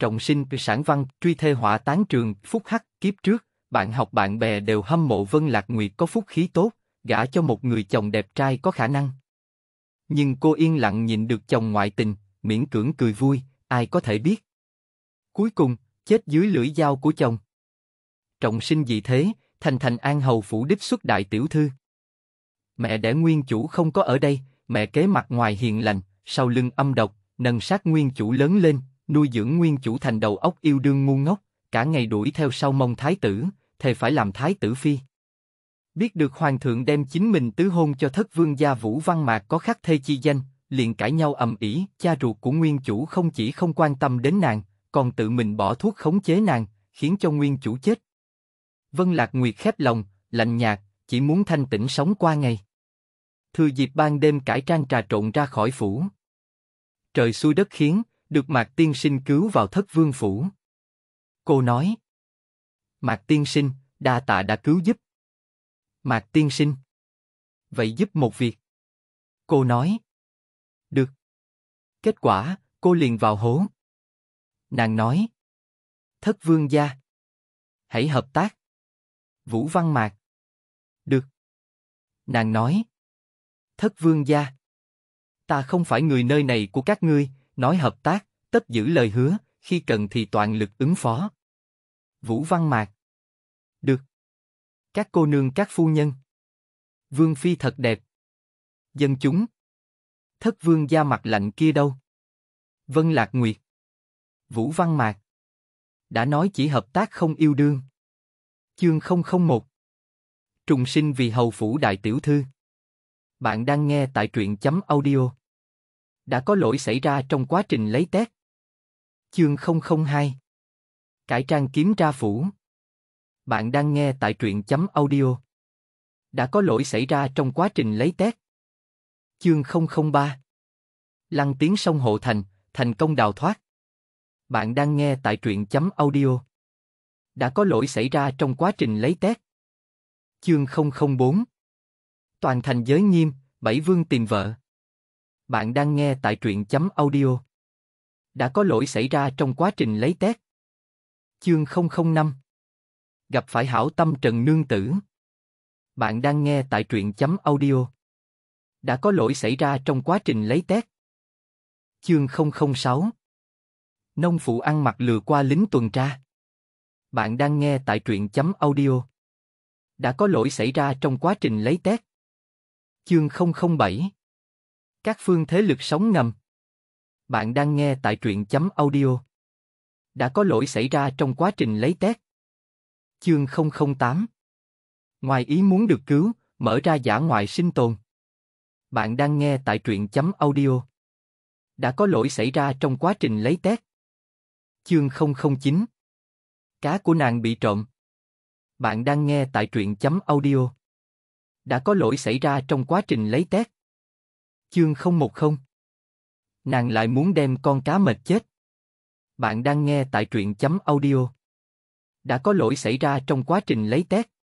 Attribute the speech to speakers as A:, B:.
A: trọng sinh sản văn, truy thê họa tán trường, phúc hắc, kiếp trước, bạn học bạn bè đều hâm mộ Vân Lạc Nguyệt có phúc khí tốt, gả cho một người chồng đẹp trai có khả năng. Nhưng cô yên lặng nhìn được chồng ngoại tình, miễn cưỡng cười vui, ai có thể biết. Cuối cùng, chết dưới lưỡi dao của chồng. Trọng sinh gì thế, thành thành an hầu phủ đích xuất đại tiểu thư. Mẹ đẻ nguyên chủ không có ở đây, mẹ kế mặt ngoài hiền lành, sau lưng âm độc, nâng sát nguyên chủ lớn lên, nuôi dưỡng nguyên chủ thành đầu óc yêu đương ngu ngốc, cả ngày đuổi theo sau mông thái tử, thề phải làm thái tử phi. Biết được hoàng thượng đem chính mình tứ hôn cho thất vương gia Vũ Văn Mạc có khắc thê chi danh, liền cãi nhau ầm ĩ, cha ruột của nguyên chủ không chỉ không quan tâm đến nàng, còn tự mình bỏ thuốc khống chế nàng, khiến cho nguyên chủ chết. Vân Lạc Nguyệt khép lòng, lạnh nhạt, chỉ muốn thanh tĩnh sống qua ngày. Thừa dịp ban đêm cải trang trà trộn ra khỏi phủ. Trời xui đất khiến, được Mạc Tiên Sinh cứu vào thất vương phủ. Cô nói. Mạc Tiên Sinh, đa tạ đã cứu giúp. Mạc Tiên Sinh. Vậy giúp một việc. Cô nói. Được. Kết quả, cô liền vào hố. Nàng nói. Thất vương gia. Hãy hợp tác. Vũ Văn Mạc. Được. Nàng nói. Thất vương gia. Ta không phải người nơi này của các ngươi, nói hợp tác, tất giữ lời hứa, khi cần thì toàn lực ứng phó. Vũ Văn Mạc Được. Các cô nương các phu nhân. Vương Phi thật đẹp. Dân chúng. Thất vương da mặt lạnh kia đâu? Vân Lạc Nguyệt. Vũ Văn Mạc. Đã nói chỉ hợp tác không yêu đương. Chương 001 Trùng sinh vì hầu phủ đại tiểu thư. Bạn đang nghe tại truyện chấm audio. Đã có lỗi xảy ra trong quá trình lấy test Chương 002 Cải trang kiếm tra phủ Bạn đang nghe tại truyện chấm audio Đã có lỗi xảy ra trong quá trình lấy tét Chương 003 Lăng tiếng sông hộ thành, thành công đào thoát Bạn đang nghe tại truyện chấm audio Đã có lỗi xảy ra trong quá trình lấy tét Chương 004 Toàn thành giới nghiêm, bảy vương tìm vợ Bạn đang nghe tại truyện chấm audio đã có lỗi xảy ra trong quá trình lấy test. Chương 005 Gặp phải hảo tâm Trần Nương Tử Bạn đang nghe tại truyện chấm audio. Đã có lỗi xảy ra trong quá trình lấy test. Chương 006 Nông phụ ăn mặc lừa qua lính tuần tra. Bạn đang nghe tại truyện chấm audio. Đã có lỗi xảy ra trong quá trình lấy test. Chương 007 Các phương thế lực sống ngầm bạn đang nghe tại truyện chấm audio. Đã có lỗi xảy ra trong quá trình lấy test. Chương 008 Ngoài ý muốn được cứu, mở ra giả ngoại sinh tồn. Bạn đang nghe tại truyện chấm audio. Đã có lỗi xảy ra trong quá trình lấy test. Chương 009 Cá của nàng bị trộm. Bạn đang nghe tại truyện chấm audio. Đã có lỗi xảy ra trong quá trình lấy test. Chương 010 Nàng lại muốn đem con cá mệt chết. Bạn đang nghe tại truyện chấm audio. Đã có lỗi xảy ra trong quá trình lấy test.